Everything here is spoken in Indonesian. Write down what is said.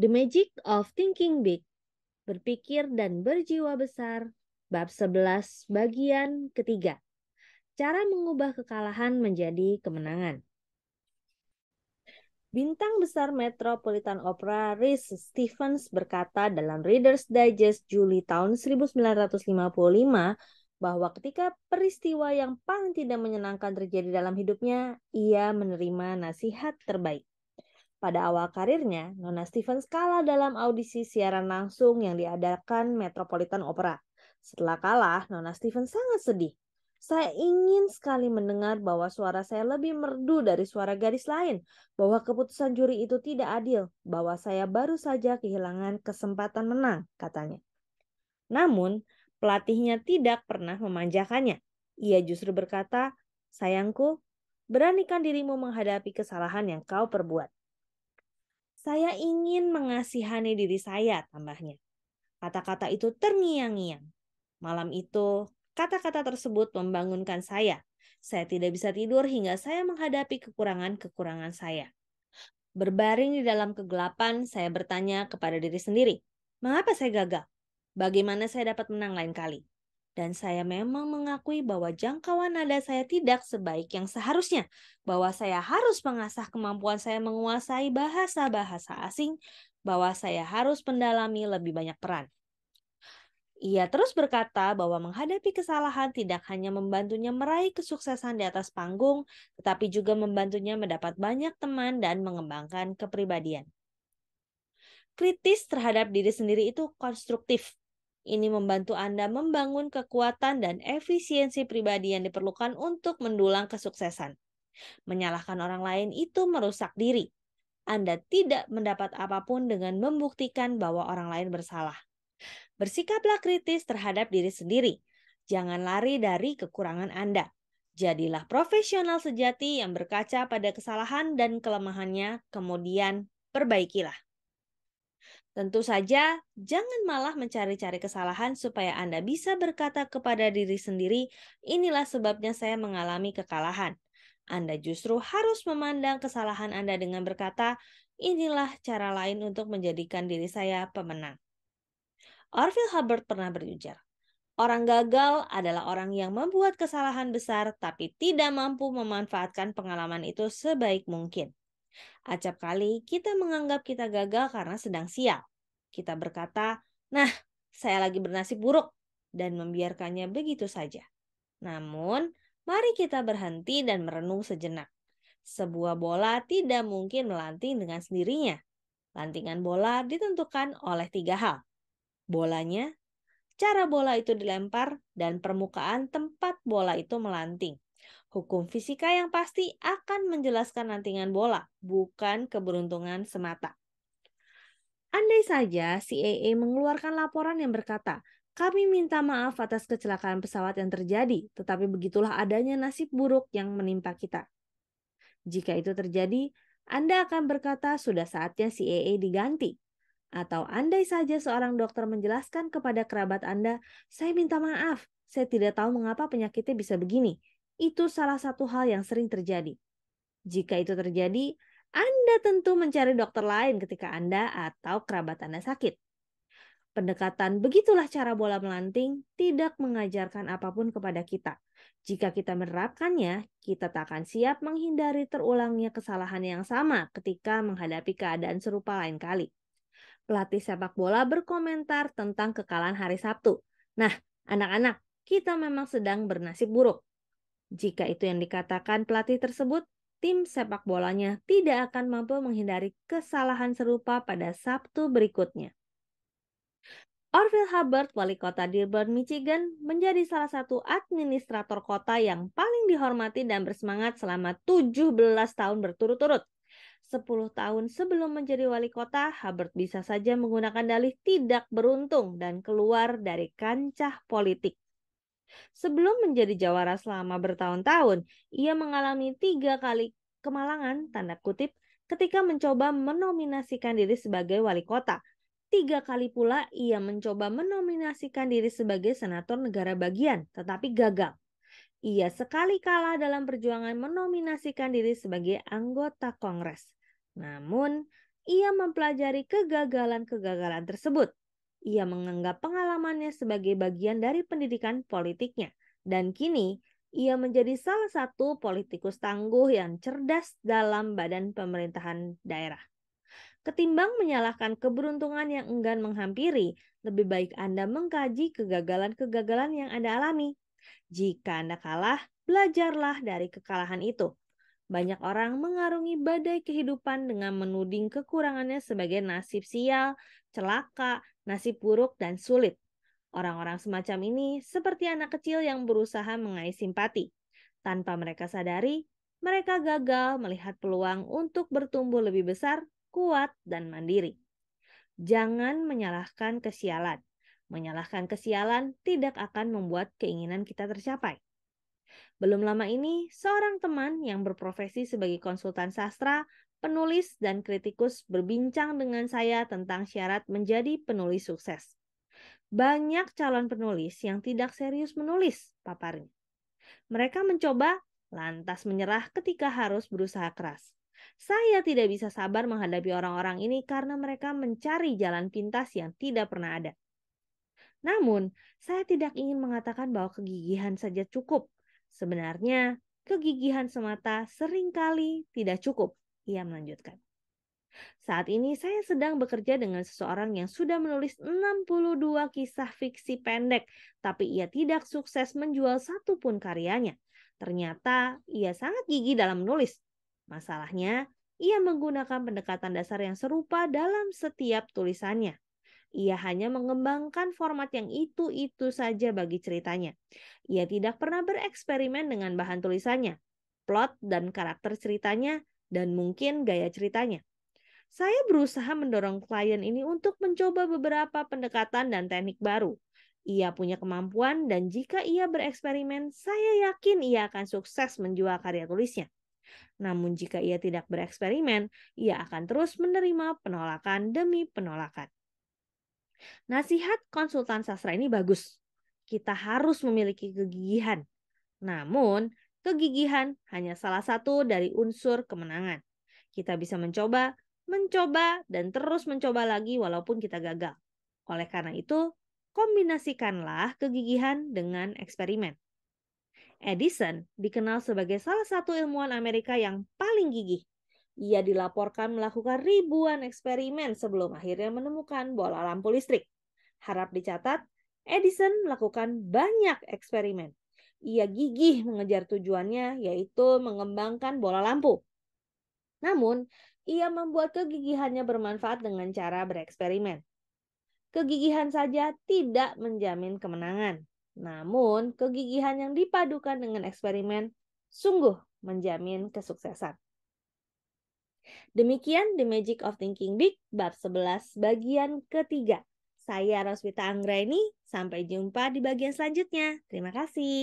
The Magic of Thinking Big, Berpikir dan Berjiwa Besar, bab 11 bagian ketiga. Cara mengubah kekalahan menjadi kemenangan. Bintang besar Metropolitan Opera Rhys Stevens berkata dalam Reader's Digest Juli tahun 1955 bahwa ketika peristiwa yang paling tidak menyenangkan terjadi dalam hidupnya, ia menerima nasihat terbaik. Pada awal karirnya, Nona Stevens kalah dalam audisi siaran langsung yang diadakan Metropolitan Opera. Setelah kalah, Nona Stevens sangat sedih. Saya ingin sekali mendengar bahwa suara saya lebih merdu dari suara gadis lain, bahwa keputusan juri itu tidak adil, bahwa saya baru saja kehilangan kesempatan menang, katanya. Namun, pelatihnya tidak pernah memanjakannya. Ia justru berkata, "Sayangku, beranikan dirimu menghadapi kesalahan yang kau perbuat." Saya ingin mengasihani diri saya, tambahnya. Kata-kata itu terngiang-ngiang. Malam itu, kata-kata tersebut membangunkan saya. Saya tidak bisa tidur hingga saya menghadapi kekurangan-kekurangan saya. Berbaring di dalam kegelapan, saya bertanya kepada diri sendiri, "Mengapa saya gagal? Bagaimana saya dapat menang lain kali?" dan saya memang mengakui bahwa jangkauan nada saya tidak sebaik yang seharusnya, bahwa saya harus mengasah kemampuan saya menguasai bahasa-bahasa asing, bahwa saya harus mendalami lebih banyak peran. Ia terus berkata bahwa menghadapi kesalahan tidak hanya membantunya meraih kesuksesan di atas panggung, tetapi juga membantunya mendapat banyak teman dan mengembangkan kepribadian. Kritis terhadap diri sendiri itu konstruktif, ini membantu Anda membangun kekuatan dan efisiensi pribadi yang diperlukan untuk mendulang kesuksesan. Menyalahkan orang lain itu merusak diri. Anda tidak mendapat apapun dengan membuktikan bahwa orang lain bersalah. Bersikaplah kritis terhadap diri sendiri. Jangan lari dari kekurangan Anda. Jadilah profesional sejati yang berkaca pada kesalahan dan kelemahannya, kemudian perbaikilah. Tentu saja, jangan malah mencari-cari kesalahan supaya Anda bisa berkata kepada diri sendiri, "Inilah sebabnya saya mengalami kekalahan." Anda justru harus memandang kesalahan Anda dengan berkata, "Inilah cara lain untuk menjadikan diri saya pemenang." Orville Hubbard pernah berujar, "Orang gagal adalah orang yang membuat kesalahan besar tapi tidak mampu memanfaatkan pengalaman itu sebaik mungkin." Acap kali kita menganggap kita gagal karena sedang sial. Kita berkata, nah saya lagi bernasib buruk dan membiarkannya begitu saja. Namun, mari kita berhenti dan merenung sejenak. Sebuah bola tidak mungkin melanting dengan sendirinya. Lantingan bola ditentukan oleh tiga hal. Bolanya, cara bola itu dilempar, dan permukaan tempat bola itu melanting. Hukum fisika yang pasti akan menjelaskan nantingan bola, bukan keberuntungan semata. Andai saja CAA mengeluarkan laporan yang berkata, kami minta maaf atas kecelakaan pesawat yang terjadi, tetapi begitulah adanya nasib buruk yang menimpa kita. Jika itu terjadi, Anda akan berkata sudah saatnya CAA diganti. Atau andai saja seorang dokter menjelaskan kepada kerabat Anda, saya minta maaf, saya tidak tahu mengapa penyakitnya bisa begini itu salah satu hal yang sering terjadi. Jika itu terjadi, Anda tentu mencari dokter lain ketika Anda atau kerabat Anda sakit. Pendekatan begitulah cara bola melanting tidak mengajarkan apapun kepada kita. Jika kita menerapkannya, kita tak akan siap menghindari terulangnya kesalahan yang sama ketika menghadapi keadaan serupa lain kali. Pelatih sepak bola berkomentar tentang kekalahan hari Sabtu. Nah, anak-anak, kita memang sedang bernasib buruk. Jika itu yang dikatakan pelatih tersebut, tim sepak bolanya tidak akan mampu menghindari kesalahan serupa pada Sabtu berikutnya. Orville Hubbard, wali kota Dearborn, Michigan, menjadi salah satu administrator kota yang paling dihormati dan bersemangat selama 17 tahun berturut-turut. 10 tahun sebelum menjadi wali kota, Hubbard bisa saja menggunakan dalih tidak beruntung dan keluar dari kancah politik. Sebelum menjadi jawara selama bertahun-tahun, ia mengalami tiga kali kemalangan, tanda kutip, ketika mencoba menominasikan diri sebagai wali kota. Tiga kali pula ia mencoba menominasikan diri sebagai senator negara bagian, tetapi gagal. Ia sekali kalah dalam perjuangan menominasikan diri sebagai anggota Kongres. Namun, ia mempelajari kegagalan-kegagalan tersebut ia menganggap pengalamannya sebagai bagian dari pendidikan politiknya. Dan kini, ia menjadi salah satu politikus tangguh yang cerdas dalam badan pemerintahan daerah. Ketimbang menyalahkan keberuntungan yang enggan menghampiri, lebih baik Anda mengkaji kegagalan-kegagalan yang Anda alami. Jika Anda kalah, belajarlah dari kekalahan itu. Banyak orang mengarungi badai kehidupan dengan menuding kekurangannya sebagai nasib sial, celaka, nasib buruk, dan sulit. Orang-orang semacam ini seperti anak kecil yang berusaha mengais simpati. Tanpa mereka sadari, mereka gagal melihat peluang untuk bertumbuh lebih besar, kuat, dan mandiri. Jangan menyalahkan kesialan. Menyalahkan kesialan tidak akan membuat keinginan kita tercapai. Belum lama ini, seorang teman yang berprofesi sebagai konsultan sastra, penulis, dan kritikus berbincang dengan saya tentang syarat menjadi penulis sukses. Banyak calon penulis yang tidak serius menulis, paparnya. Mereka mencoba, lantas menyerah ketika harus berusaha keras. Saya tidak bisa sabar menghadapi orang-orang ini karena mereka mencari jalan pintas yang tidak pernah ada. Namun, saya tidak ingin mengatakan bahwa kegigihan saja cukup Sebenarnya, kegigihan semata seringkali tidak cukup, ia melanjutkan. Saat ini saya sedang bekerja dengan seseorang yang sudah menulis 62 kisah fiksi pendek, tapi ia tidak sukses menjual satu pun karyanya. Ternyata ia sangat gigih dalam menulis. Masalahnya, ia menggunakan pendekatan dasar yang serupa dalam setiap tulisannya. Ia hanya mengembangkan format yang itu-itu saja bagi ceritanya. Ia tidak pernah bereksperimen dengan bahan tulisannya, plot dan karakter ceritanya, dan mungkin gaya ceritanya. Saya berusaha mendorong klien ini untuk mencoba beberapa pendekatan dan teknik baru. Ia punya kemampuan dan jika ia bereksperimen, saya yakin ia akan sukses menjual karya tulisnya. Namun jika ia tidak bereksperimen, ia akan terus menerima penolakan demi penolakan. Nasihat konsultan sastra ini bagus. Kita harus memiliki kegigihan. Namun, kegigihan hanya salah satu dari unsur kemenangan. Kita bisa mencoba, mencoba, dan terus mencoba lagi walaupun kita gagal. Oleh karena itu, kombinasikanlah kegigihan dengan eksperimen. Edison dikenal sebagai salah satu ilmuwan Amerika yang paling gigih. Ia dilaporkan melakukan ribuan eksperimen sebelum akhirnya menemukan bola lampu listrik. Harap dicatat, Edison melakukan banyak eksperimen. Ia gigih mengejar tujuannya, yaitu mengembangkan bola lampu. Namun, ia membuat kegigihannya bermanfaat dengan cara bereksperimen. Kegigihan saja tidak menjamin kemenangan. Namun, kegigihan yang dipadukan dengan eksperimen sungguh menjamin kesuksesan. Demikian The Magic of Thinking Big, bab 11, bagian ketiga. Saya Roswita Anggraini, sampai jumpa di bagian selanjutnya. Terima kasih.